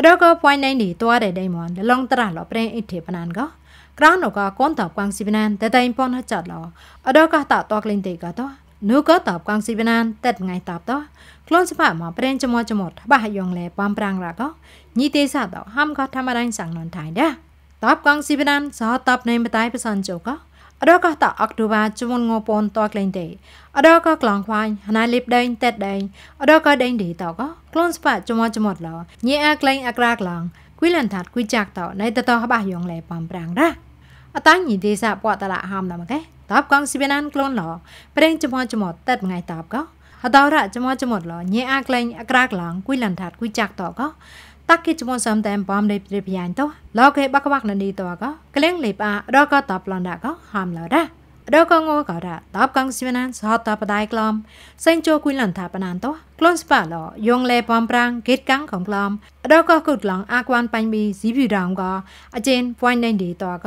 ಅದೋಗ ಪಾಯಿಂಟ್ ನೈನ್ ಡಿ ತೋರೆ ಡೈ ಮೋನ್ ಲಂಗ್ ತರ ಲೋ ಪ್ರೇಂ ಇಟ್ಟೆ ಪನಾನ್ ಗ ಕ್ರಾನ್ ನೋ ಗ ಕೋನ್ ತಾಪ್ ಕಾಂಗ್ ಸಿಬಿನಾನ್ ತೆ ತೈ ಪೋನ್ ಹಚ್ಚ ಲೋ ಅದೋಗ ತಾ ತೋಕ್ ಲಿನ್ ತೆ ಗ ತೋ ನೂ ಗ ತಾಪ್ ಕಾಂಗ್ ಸಿಬಿನಾನ್ ತೆ ngೈ ತಾಪ್ ತೋ ಕ್ಲೋನ್ ಸಿಪಾ ಮಾ ಪ್ರೇಂ ಚಮೋ ಚಮೋ ಬಾ ಯೋಂಗ್ ಲೆ ಪಾಂ ಪ್ರಾಂಗ್ ರಾ ಗ ನಿ ತೆ ಸಾ ದೋ ಹಮ್ ಗ ಥಮರೈನ್ ಸಂಗ್ ನನ್ ಥೈ ದ ತಾಪ್ ಕಾಂಗ್ ಸಿಬಿನಾನ್ ಸಹ ತಾಪ್ ನೈ ಬತಾಯ ಪಸನ್ ಚೋ ಗ អដកតអកតូបាជមុនងពនតក្លែងទេអដកក្លងខ្វាញ់ណៃលីបដេងតេតដេងអដកដេងឌីតកក្លូនស្បាជមចមត់ឡញីអាក្លែងអក្រាក្លងគួយលាន់ថាត់គួយចាក់តណៃតតហបះយងលែបំប្រាំងរ៉ាអតាញ់ញីទេសាពតលហាមណមកេតបកងស៊ីបេណានក្លូនឡប្រេងជមចមត់តេតងៃតបកអតរៈជមចមត់ឡញីអាក្លែងអក្រាក្លងគួយលាន់ថាត់គួយចាក់តកតាគិជមុនសំតែបំនៃព្រិបយ៉ាងតោលោកេបកវកណនីតោកក្លៀងលេបាដកតបឡនដកហាមឡរ៉ាដកងកោរ៉ាតបកងស្វណានសហតបដៃក្លំសេងជូគួយលនថាបណានតោក្លូនស្ប៉ាឡយងលេបំប្រាំងគិតកាំងកំក្លំដកកុតឡងអាគួនបាញ់មីស៊ីវីរងកអជិនពួយណេនឌីតោក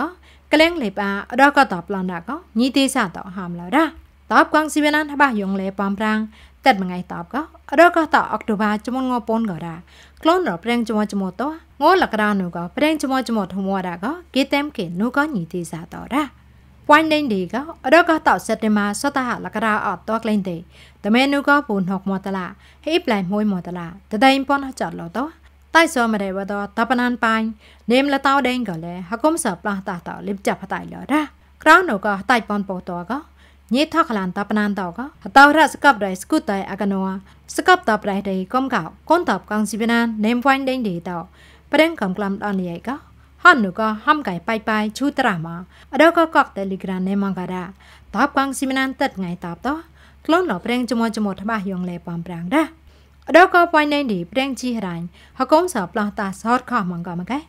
ក្លៀងលេបាដកតបឡនដកញីទេសាតោហាមឡរ៉ាតបកងស្វណានហបយងលេបំប្រាំងតមួយតបក៏រកតអុកតូបាចមងពនក៏រាក្លូនរប្រេងចមចមតងលកដានូក៏ប្រេងចមចមធមរាក៏គេតែមគេនូក៏ញីទេសាតរាវ៉ាញ់ដេងឌីក៏រកតសិតមាសតហលកដាអត់តក្លែងទេតមេនូក៏ពូនហកមតឡាហេប្លែមួយមតឡាតតែងពនចតលតតៃសមរេវតតបណានបាញ់នេមលតោដេងក៏លេហកុំសប្លាស់តតលិបចាប់តៃលរាក្រៅនូក៏តៃពនពោតក៏ញេថកលានតបណានតកតោរសកបរៃស្គូតៃអកណោសកបតបរៃរៃកំកោកូនតបកងស៊ីវណាននេមវ៉ាញ់ដេងឌីតោប្រេងកំក្លាំដនយ៉ៃកោហននូកោហំកៃបាយបាយឈូត្រាម៉ាអដកកកតេលីក្រានេមងការ៉ាតបកងស៊ីវណានតតងៃតបតោក្លូនលប្រេងចមោចមោថ្បះយងលេបំប្រាំងរ៉ាអដកកវ៉ាញ់ដេងឌីប្រេងជីរ៉ាញ់ហកុំសប្លោះតាសតខមងកមកែត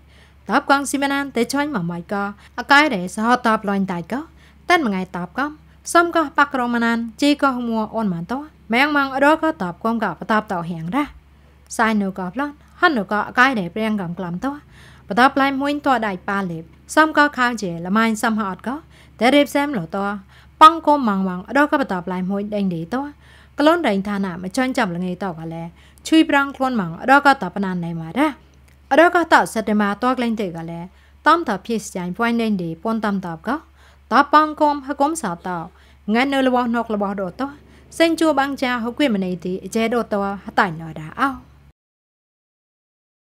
បកងស៊ីវណានតេចាញ់ម៉មៃកោអកាយរេសហតបលាញ់តៃកោតាន់មងៃតបកំសំកោះបាក់រមណានជីកោះមួអូនម៉ានតោម៉ែងម៉ងរកតបគុំកបតបតោហៀងរ៉ះសៃនូកោប្លន់ហននូកោកាយដែលព្រៀងកំក្លាំតោបតបឡៃមួយតោដៃប៉ាលេបសំកោខាងជាលមៃសំហអត់កោតែរៀបសែមលតោប៉ងគុំម៉ងម៉ងរកបតបឡៃមួយដេញដេតោក្លូនដេញឋានៈមកចាញ់ចាំលងៃតោកលែជួយប្រាំងខ្លួនម៉ងរកតបណានណៃម៉ារ៉ះរកតសិទ្ធិម៉ាតោក្លែងទេកលែតំតភីសចាញ់ពួយដេញដេពនតំតបកោតប៉ងកុំហកុំសោតងាននៅរបស់នករបស់ដូតសេងជួបាំងចាហុគីមណៃទីចេដូតហតៃណរដាអោ